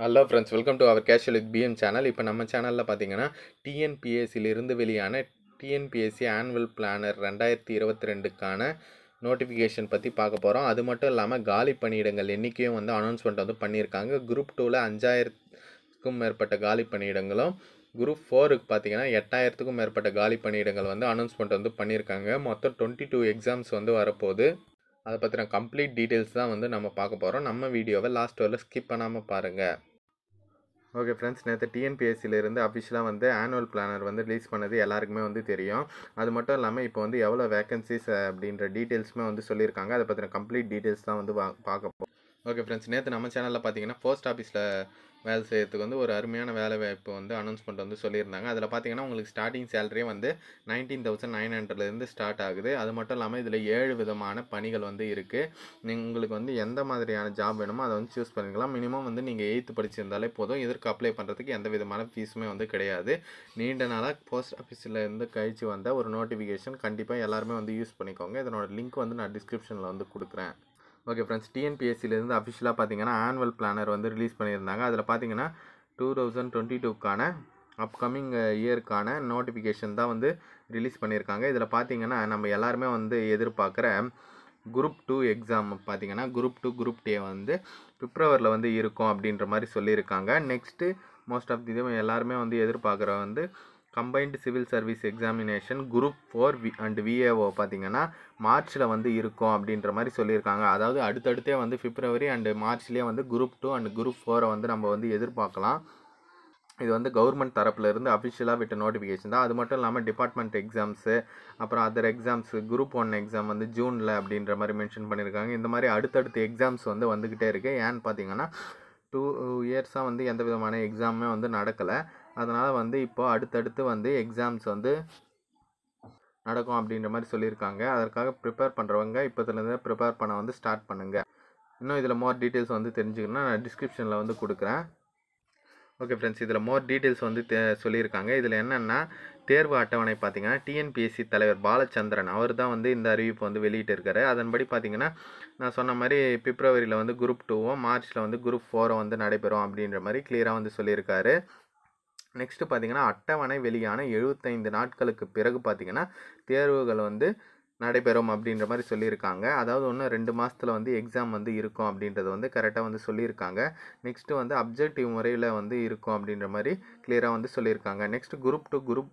hello friends welcome to our கேஷுவலுக்கு PM channel இப்போ நம்ம சேனலில் பார்த்தீங்கன்னா டிஎன்பிஎஸ்சியிலிருந்து வெளியான டிஎன்பிஎஸ்சி ஆனுவல் பிளானர் ரெண்டாயிரத்தி இருபத்தி ரெண்டுக்கான நோட்டிஃபிகேஷன் பற்றி பார்க்க போகிறோம் அது மட்டும் இல்லாமல் காலி பணியிடங்கள் என்றைக்கையும் வந்து அனௌன்ஸ்மெண்ட் வந்து பண்ணியிருக்காங்க குரூப் டூவில் அஞ்சாயிரத்துக்கும் மேற்பட்ட காலி பணியிடங்களும் குரூப் ஃபோருக்கு பார்த்தீங்கன்னா எட்டாயிரத்துக்கும் மேற்பட்ட காலி பணியிடங்கள் வந்து அனௌன்ஸ்மெண்ட் வந்து பண்ணியிருக்காங்க மொத்தம் டுவெண்ட்டி டூ எக்ஸாம்ஸ் வந்து வரப்போகுது அதை பற்றின கம்ப்ளீட் டீட்டெயில்ஸ் தான் வந்து நம்ம பார்க்க போகிறோம் நம்ம வீடியோவை லாஸ்ட் வரல ஸ்கிப் பண்ணாமல் பாருங்கள் ஓகே ஃப்ரெண்ட்ஸ் நேற்று டிஎன்பிஎஸ்சிலேருந்து அஃபிஷியலாக வந்து ஆனுவல் பிளானர் வந்து ரிலீஸ் பண்ணது எல்லாருக்குமே வந்து தெரியும் அது மட்டும் இல்லாமல் இப்போ வந்து எவ்வளோ வேகன்சிஸ் அப்படின்ற டீட்டெயில்ஸுமே வந்து சொல்லியிருக்காங்க அதை பற்றின கம்ப்ளீட் டீட்டெயில்ஸ் தான் வந்து பார்க்க போகிறோம் ஓகே ஃப்ரெண்ட்ஸ் நேற்று நம்ம சேனலில் பார்த்தீங்கன்னா போஸ்ட் ஆஃபீஸில் வேலை செய்கிறதுக்கு வந்து ஒரு அருமையான வேலை வாய்ப்பு வந்து அனௌன்ஸ்மெண்ட் வந்து சொல்லியிருந்தாங்க அதில் பார்த்தீங்கன்னா உங்களுக்கு ஸ்டார்டிங் சேலரியே வந்து நைன்டீன் தௌசண்ட் நைன் ஹண்ட்ரட்லேருந்து ஸ்டார்ட் ஆகுது அது மட்டும் இல்லாமல் இதில் ஏழு விதமான பணிகள் வந்து இருக்குது உங்களுக்கு வந்து எந்த மாதிரியான ஜாப் வேணுமோ அதை வந்து சூஸ் பண்ணிக்கலாம் மினிமம் வந்து நீங்கள் எயித்து படிச்சிருந்தாலே போதும் இதற்கு அப்ளை பண்ணுறதுக்கு எந்த விதமான ஃபீஸுமே வந்து கிடையாது நீண்ட நாளாக போஸ்ட் ஆஃபீஸில் இருந்து கழிச்சு வந்த ஒரு நோட்டிஃபிகேஷன் கண்டிப்பாக எல்லாருமே வந்து யூஸ் பண்ணிக்கோங்க இதனோட லிங்க் வந்து நான் டிஸ்கிரிப்ஷனில் வந்து கொடுக்குறேன் ஓகே ஃப்ரெண்ட்ஸ் டிஎன்பிஎஸ்சிலேருந்து அஃபிஷியலாக பார்த்தீங்கன்னா ஆனுவல் பிளானர் வந்து ரிலீஸ் பண்ணியிருந்தாங்க அதில் பார்த்தீங்கன்னா டூ தௌசண்ட் டுவெண்ட்டி டூக்கான அப்கமிங் இயருக்கான நோட்டிஃபிகேஷன் தான் வந்து ரிலீஸ் பண்ணியிருக்காங்க இதில் பார்த்தீங்கன்னா நம்ம எல்லாருமே வந்து எதிர்பார்க்குற குரூப் டூ எக்ஸாம் பார்த்தீங்கன்னா குரூப் டூ குரூப் டே வந்து பிப்ரவரியில் வந்து இருக்கும் அப்படின்ற மாதிரி சொல்லியிருக்காங்க நெக்ஸ்ட்டு மோஸ்ட் ஆஃப் தி எல்லாருமே வந்து எதிர்பார்க்குற வந்து combined civil service examination group four V and VAO பார்த்திங்கன்னா மார்ச்சில் வந்து இருக்கும் அப்படின்ற மாதிரி சொல்லியிருக்காங்க அதாவது அடுத்தடுத்தே வந்து பிப்ரவரி அண்டு மார்ச்லேயே வந்து குரூப் டூ அண்ட் குரூப் ஃபோரை வந்து நம்ம வந்து எதிர்பார்க்கலாம் இது வந்து கவர்மெண்ட் தரப்புலேருந்து அஃபிஷியலாக விட்ட நோட்டிஃபிகேஷன் தான் அது மட்டும் இல்லாமல் டிபார்ட்மெண்ட் எக்ஸாம்ஸு அப்புறம் other exams group one exam வந்து ஜூனில் அப்படின்ற மாதிரி மென்ஷன் பண்ணியிருக்காங்க இந்த மாதிரி அடுத்தடுத்த எக்ஸாம்ஸ் வந்து வந்துக்கிட்டே இருக்குது ஏன்னு பார்த்தீங்கன்னா டூ இயர்ஸாக வந்து எந்த விதமான எக்ஸாமுமே வந்து நடக்கலை அதனால் வந்து இப்போது அடுத்தடுத்து வந்து எக்ஸாம்ஸ் வந்து நடக்கும் அப்படின்ற மாதிரி சொல்லியிருக்காங்க அதற்காக ப்ரிப்பேர் பண்ணுறவங்க இப்போதுலேருந்து ப்ரிப்பேர் பண்ண வந்து ஸ்டார்ட் பண்ணுங்கள் இன்னும் இதில் மோர் டீட்டெயில்ஸ் வந்து தெரிஞ்சுக்கணும்னா நான் டிஸ்கிரிப்ஷனில் வந்து கொடுக்குறேன் ஓகே ஃப்ரெண்ட்ஸ் இதில் மோர் டீட்டெயில்ஸ் வந்து தே சொல்லியிருக்காங்க இதில் என்னென்னா தேர்வு அட்டவணை பார்த்திங்கன்னா டிஎன்பிஎஸ்சி தலைவர் பாலச்சந்திரன் அவர் தான் வந்து இந்த அறிவிப்பு வந்து இருக்காரு அதன்படி பார்த்திங்கன்னா நான் சொன்ன மாதிரி பிப்ரவரியில் வந்து குரூப் டூவும் மார்ச்சில் வந்து குரூப் ஃபோரும் வந்து நடைபெறும் அப்படின்ற மாதிரி கிளியராக வந்து சொல்லியிருக்காரு நெக்ஸ்ட்டு பார்த்தீங்கன்னா அட்டவணை வெளியான எழுபத்தைந்து நாட்களுக்கு பிறகு பார்த்தீங்கன்னா தேர்வுகள் வந்து நடைபெறும் அப்படின்ற மாதிரி சொல்லியிருக்காங்க அதாவது ஒன்று ரெண்டு மாதத்தில் வந்து எக்ஸாம் வந்து இருக்கும் அப்படின்றது வந்து கரெக்டாக வந்து சொல்லியிருக்காங்க நெக்ஸ்ட்டு வந்து அப்ஜெக்டிவ் முறையில் வந்து இருக்கும் அப்படின்ற மாதிரி கிளியராக வந்து சொல்லியிருக்காங்க next group two group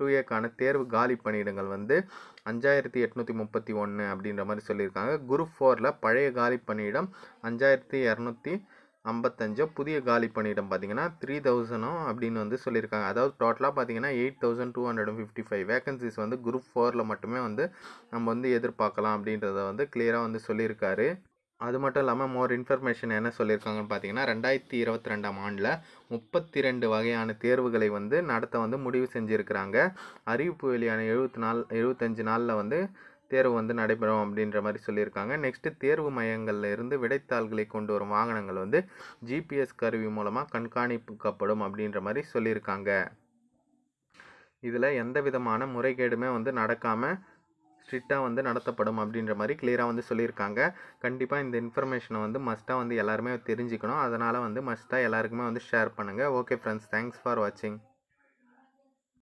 two ஏக்கான தேர்வு காலி பணியிடங்கள் வந்து அஞ்சாயிரத்தி எட்நூற்றி முப்பத்தி ஒன்று அப்படின்ற மாதிரி சொல்லியிருக்காங்க குரூப் ஃபோரில் பழைய காலி பணியிடம் அஞ்சாயிரத்தி இரநூத்தி ஐம்பத்தஞ்சோ புதிய காலி பணியிடம் பார்த்தீங்கன்னா த்ரீ தௌசண்டோ அப்படின்னு வந்து சொல்லியிருக்காங்க அதாவது டோட்டலாக பார்த்தீங்கன்னா eight thousand two hundred and fifty five vacancies வந்து குரூப் ஃபோரில் மட்டுமே வந்து நம்ம வந்து எதிர்பார்க்கலாம் அப்படின்றத வந்து கிளியராக வந்து சொல்லியிருக்காரு அது மட்டும் இல்லாமல் மோர் இன்ஃபர்மேஷன் என்ன சொல்லியிருக்காங்கன்னு பார்த்தீங்கன்னா ரெண்டாயிரத்தி இருபத்தி ரெண்டாம் ஆண்டில் முப்பத்தி ரெண்டு வகையான தேர்வுகளை வந்து நடத்த வந்து முடிவு செஞ்சுருக்கிறாங்க அறிவிப்பு வெளியான எழுபத்தி நாள் எழுபத்தஞ்சு நாளில் வந்து தேர்வு வந்து நடைபெறும் அப்படின்ற மாதிரி சொல்லியிருக்காங்க நெக்ஸ்ட்டு தேர்வு மையங்களில் இருந்து விடைத்தாள்களை கொண்டு வரும் வாகனங்கள் வந்து ஜிபிஎஸ் கருவி மூலமாக கண்காணிக்கப்படும் அப்படின்ற மாதிரி சொல்லியிருக்காங்க இதில் எந்த விதமான முறைகேடுமே வந்து நடக்காமல் ஸ்ட்ரிக்டாக வந்து நடத்தப்படும் அப்படின்ற மாதிரி கிளியராக வந்து சொல்லியிருக்காங்க கண்டிப்பாக இந்த இன்ஃபர்மேஷனை வந்து மஸ்ட்டாக வந்து எல்லாருமே தெரிஞ்சுக்கணும் அதனால் வந்து மஸ்ட்டாக எல்லாருக்குமே வந்து ஷேர் பண்ணுங்கள் ஓகே ஃப்ரெண்ட்ஸ் தேங்க்ஸ் ஃபார் வாட்சிங்